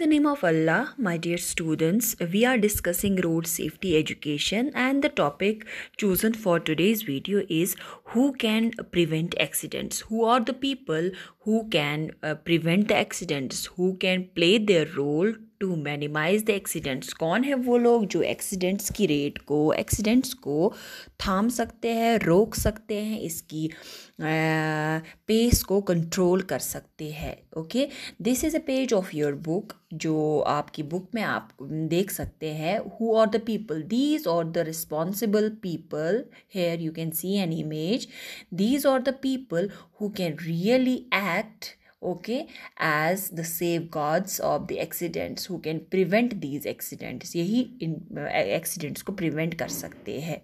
the name of Allah, my dear students, we are discussing road safety education and the topic chosen for today's video is who can prevent accidents? Who are the people who can uh, prevent the accidents who can play their role to minimise the accidents कौन है वो लोग जो accidents की rate को accidents को थाम सकते हैं रोक सकते हैं इसकी पेस को कंट्रोल कर सकते हैं okay this is a page of your book जो आपकी बुक में आप देख सकते हैं who are the people these are the responsible people here you can see an image these are the people who can really act okay as the safeguards of the accidents who can prevent these accidents यही इन eh, accidents को prevent कर सकते हैं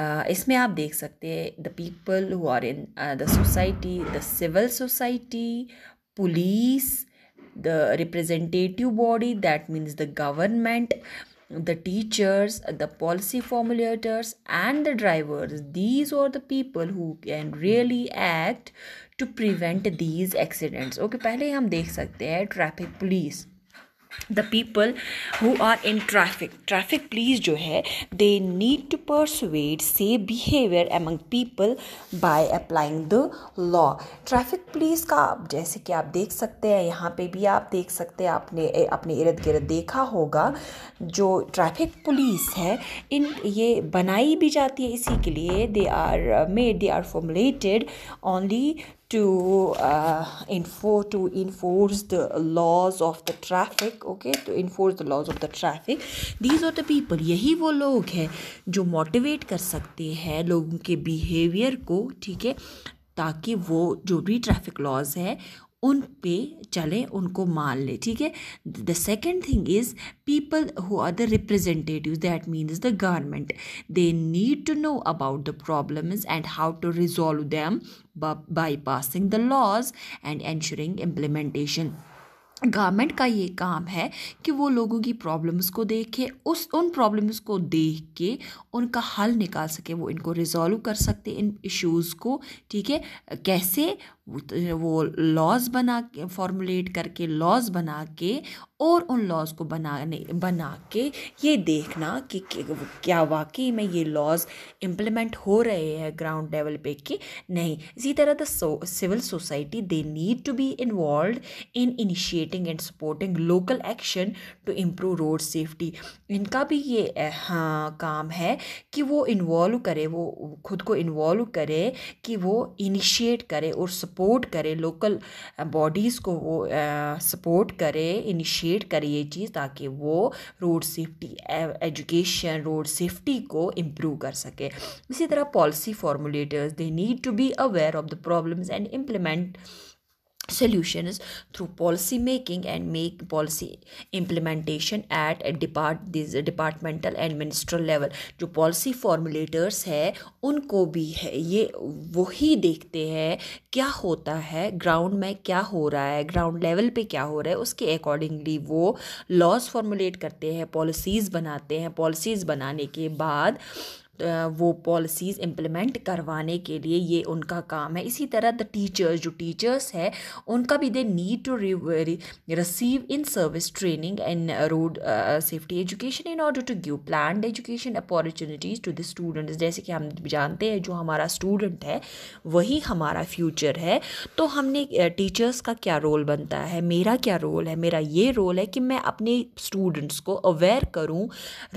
Uh, इसमें आप देख सकते हैं the people who are in the society the civil society police the representative body that means the government the teachers the policy formulators and the drivers these are the people who can really act to prevent these accidents okay पहले हम देख सकते हैं traffic police the people who are in traffic traffic police जो है they need to persuade safe behaviour among people by applying the law traffic police का जैसे कि आप देख सकते हैं यहाँ पे भी आप देख सकते हैं आपने अपने इर्द गिर्द देखा होगा जो ट्रैफिक पुलिस है इन ये बनाई भी जाती है इसी के लिए they are made they are formulated only to uh, enforce to enforce the laws of the traffic okay to enforce the laws of the traffic these are the people यही वो लोग हैं जो motivate कर सकते हैं लोगों के behavior को ठीक है ताकि वो जो भी ट्रैफिक लॉज है उन पे चलें उनको मान लें ठीक है the second thing is people who are the representative that means the government they need to know about the problems and how to resolve them by passing the laws and ensuring implementation government का ये काम है कि वो लोगों की problems को देखे उस उन प्रॉब्लम्स को देख के उनका हल निकाल सके वो इनको रिजॉल्व कर सकते इन इश्यूज़ को ठीक है कैसे वो लॉज बना के फॉर्मुलेट करके लॉज बना के और उन लॉज को बनाने बना के ये देखना कि, क्या वाकई में ये लॉज इम्प्लीमेंट हो रहे हैं ग्राउंड लेवल पे कि नहीं इसी तरह the civil society they need to be involve in initiating and supporting local action to improve road safety इनका भी ये हाँ काम है कि वो इन्वॉल्व करे वो खुद को इन्वॉल्व करे कि वो इनिशिएट करे और सपोर्ट करे लोकल बॉडीज़ को वो सपोर्ट करे इनिशिएट करे ये चीज़ ताकि वो road safety education road safety को इम्प्रूव कर सके इसी तरह policy formulators they need to be aware of the problems and implement solutions through policy making and make policy implementation at a depart this departmental and ministerial level जो policy formulators है उनको भी है ये वही देखते हैं क्या होता है ground में क्या हो रहा है ground level पे क्या हो रहा है उसके accordingly वो laws formulate करते हैं policies बनाते हैं policies बनाने के बाद uh, वो पॉलिसीज़ इम्प्लीमेंट करवाने के लिए ये उनका काम है इसी तरह द टीचर्स जो टीचर्स है उनका भी they need to receive in service training and road safety education in order to give plan education opportunities to the students जैसे कि हम जानते हैं जो हमारा स्टूडेंट है वही हमारा फ्यूचर है तो हमने टीचर्स का क्या रोल बनता है मेरा क्या रोल है मेरा ये रोल है कि मैं अपने स्टूडेंट्स को अवेयर करूँ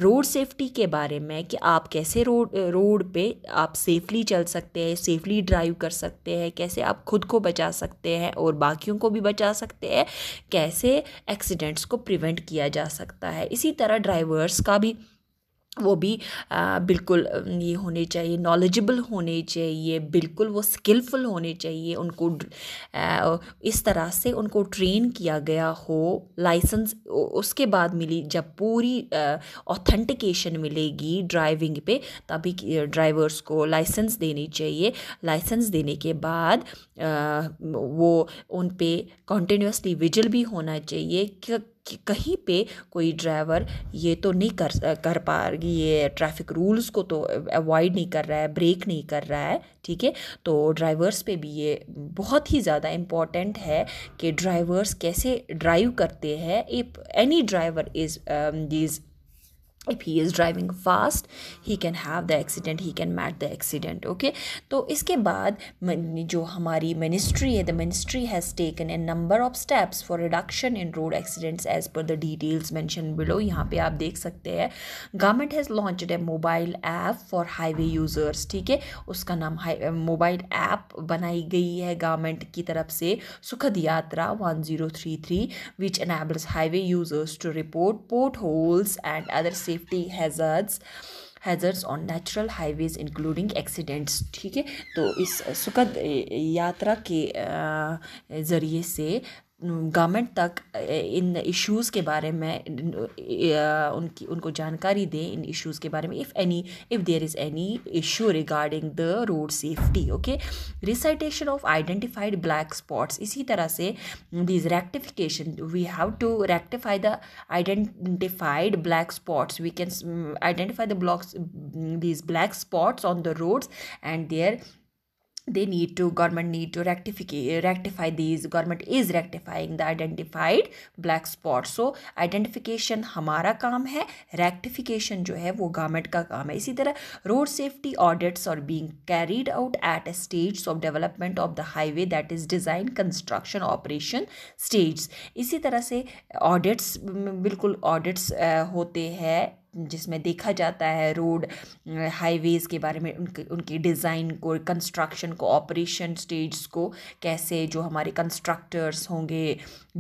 रोड सेफ्टी के बारे में कि आप कैसे रोड रोड पे आप सेफली चल सकते हैं सेफली ड्राइव कर सकते हैं कैसे आप खुद को बचा सकते हैं और बाकियों को भी बचा सकते हैं कैसे एक्सीडेंट्स को प्रिवेंट किया जा सकता है इसी तरह ड्राइवर्स का भी वो भी आ, बिल्कुल ये होने चाहिए नॉलेजेबल होने चाहिए बिल्कुल वो स्किलफुल होने चाहिए उनको आ, इस तरह से उनको ट्रेन किया गया हो लाइसेंस उसके बाद मिली जब पूरी ऑथेंटिकेशन मिलेगी ड्राइविंग पे तभी ड्राइवर्स को लाइसेंस देनी चाहिए लाइसेंस देने के बाद आ, वो उन पे कंटिन्यूसली विजिल भी होना चाहिए कि कहीं पे कोई ड्राइवर ये तो नहीं कर कर पा ये ट्रैफिक रूल्स को तो अवॉइड नहीं कर रहा है ब्रेक नहीं कर रहा है ठीक है तो ड्राइवर्स पे भी ये बहुत ही ज़्यादा इम्पॉर्टेंट है कि ड्राइवर्स कैसे ड्राइव करते हैं if any driver is these if he is driving fast he can have the accident he can met the accident okay तो इसके बाद जो हमारी मिनिस्ट्री है the ministry has taken a number of steps for reduction in road accidents as per the details mention below यहाँ पे आप देख सकते हैं government has launch a mobile app for highway users ठीक है उसका नाम मोबाइल ऐप बनाई गई है गवर्नमेंट की तरफ से Sukhad Yatra one zero three three which enables highway users to report potholes and other से safety hazards hazards on natural highways including accidents ठीक है तो इस सुखद यात्रा के ज़रिए से गवर्नमेंट तक इन इश्यूज़ के बारे में उनकी उनको जानकारी दें इन इश्यूज़ के बारे में if any if there is any issue regarding the road safety okay recitation of identified black spots इसी तरह से these rectification we have to rectify the identified black spots we can identify the blocks these black spots on the roads and there they need to government need to rectify rectify these government is rectifying the identified black spots so identification हमारा काम है rectification जो है वो government का काम है इसी तरह road safety audits are being carried out at stage of development of the highway that is design construction operation stage इसी तरह से ऑडिट्स बिल्कुल ऑडिट्स होते हैं जिसमें देखा जाता है रोड हाईवेज़ के बारे में उनके उनके डिज़ाइन को कंस्ट्रक्शन को ऑपरेशन स्टेज को कैसे जो हमारे कंस्ट्रक्टर्स होंगे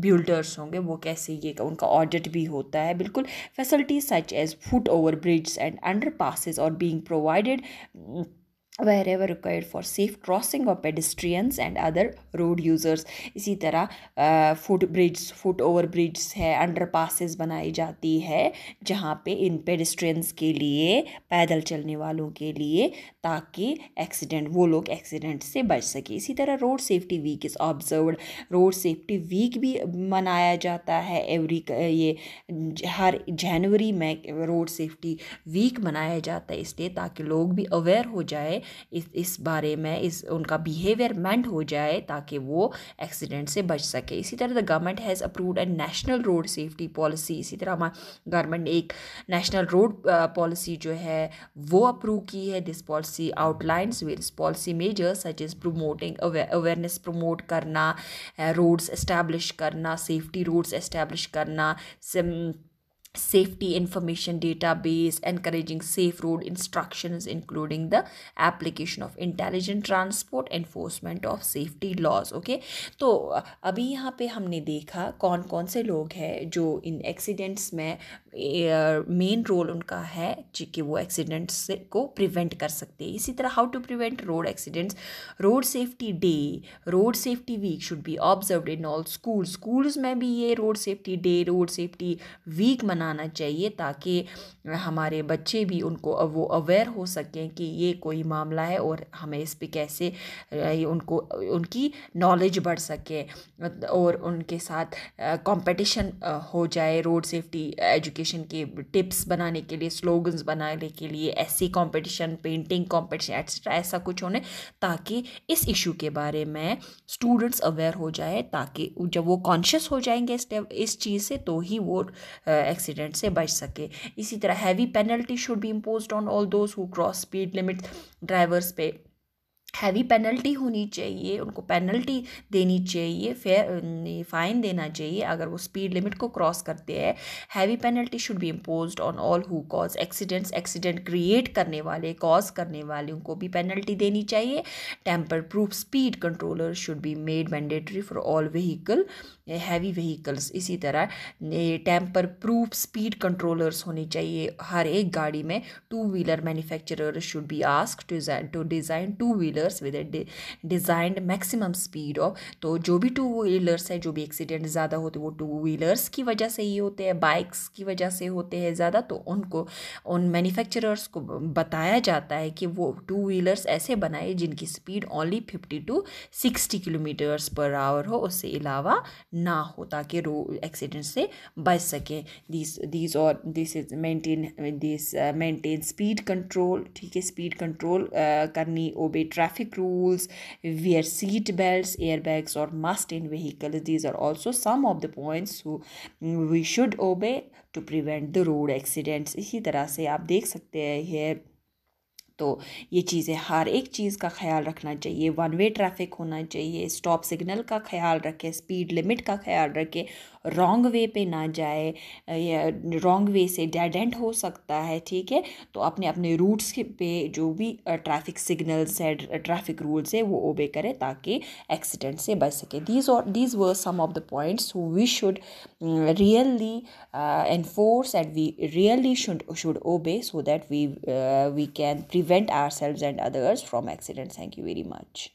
बिल्डर्स होंगे वो कैसे ये उनका ऑडिट भी होता है बिल्कुल facilities such as foot over bridge and under passes are being provided where ever required for safe crossing of pedestrians and other road users इसी तरह foot bridge foot over bridge है अंडर पासिस बनाई जाती है जहाँ पर इन pedestrians के लिए पैदल चलने वालों के लिए ताकि एक्सीडेंट वो लोग एक्सीडेंट से बच सके इसी तरह road safety week is observed road safety week भी मनाया जाता है एवरी ये हर जनवरी में रोड सेफ्टी वीक मनाया जाता है इसलिए ताकि लोग भी अवेयर हो जाए इस इस बारे में इस उनका बिहेवियर बिहेवियरमेंट हो जाए ताकि वो एक्सीडेंट से बच सके इसी तरह the government has approved and national road safety policy इसी तरह हमारा गवर्नमेंट ने एक नेशनल रोड पॉलिसी जो है वो अप्रूव की है this policy outlines with policy measures such is promoting awareness promote करना रोड्स इस्टेब्लिश करना सेफ्टी रोड्स इस्टेब्लिश करना safety information database encouraging safe road instructions including the application of intelligent transport enforcement of safety laws okay तो अभी यहाँ पे हमने देखा कौन कौन से लोग हैं जो इन एक्सीडेंट्स में मेन रोल उनका है कि वो एक्सीडेंट्स से को प्रिवेंट कर सकते हैं इसी तरह how to prevent road accidents road safety day road safety week should be observe in all school schools में भी ये road safety day road safety week मना बनाना चाहिए ताकि हमारे बच्चे भी उनको वो अवेयर हो सकें कि ये कोई मामला है और हमें इस पर कैसे उनको उनकी नॉलेज बढ़ सके और उनके साथ कंपटीशन हो जाए रोड सेफ्टी एजुकेशन के टिप्स बनाने के लिए स्लोगन्स बनाने के लिए ऐसी कंपटीशन पेंटिंग कंपटीशन एक्सेट्रा ऐसा कुछ होने ताकि इस इशू के बारे में स्टूडेंट्स अवेयर हो जाए ताकि जब वो कॉन्शियस हो जाएंगे इस इस चीज़ से तो ही वो एक्सीडेंट एक्सीडेंट से बच सके इसी तरह heavy penalty should be impose on all those who cross speed limit drivers पे हैवी पेनल्टी होनी चाहिए उनको पेनल्टी देनी चाहिए फेयर फ़ाइन देना चाहिए अगर वो स्पीड लिमिट को क्रॉस करते हैं heavy penalty should be impose on all who cause accidents accident create करने वाले कॉज करने वाले उनको भी पेनल्टी देनी चाहिए tamper proof speed controller should be made mandatory for all vehicle heavy vehicles इसी तरह टेम्पर प्रूफ स्पीड कंट्रोलर्स होने चाहिए हर एक गाड़ी में two wheeler manufacturer should be ask to design two wheeler wheelers with designed maximum speed of तो जो भी टू व्हीलर्स हैं जो भी एक्सीडेंट ज़्यादा होते वो टू व्हीलर्स की वजह से ही होते हैं बाइक्स की वजह से होते हैं ज़्यादा तो उनको उन मैन्युफैक्चरर्स को बताया जाता है कि वो टू व्हीलर्स ऐसे बनाए जिनकी speed only fifty to sixty kilometres per hour हो उससे अलावा ना हो ताकि रो एक्सीडेंट से बच सकें दिस दिस और this is maintain this maintain speed control ठीक है स्पीड कंट्रोल uh, करनी obey traffic traffic rules wear seat belts airbags or must in vehicles these are also some of the points who we should obey to prevent the road accidents इसी तरह से आप देख सकते हैं तो ये चीज़ें हर एक चीज़ का ख्याल रखना चाहिए वन वे ट्रैफिक होना चाहिए स्टॉप सिग्नल का ख्याल रखें स्पीड लिमिट का ख्याल रखें रॉन्ग वे पे ना जाए रॉन्ग वे से डेडेंट हो सकता है ठीक है तो अपने अपने रूट्स पे जो भी ट्रैफिक सिग्नल्स है ट्रैफिक रूल्स है वो ओबे करें ताकि एक्सीडेंट से बच सके दीज और these were some of the points we should really enforce and we really should should obey so that we we can prevent prevent ourselves and others from accidents thank you very much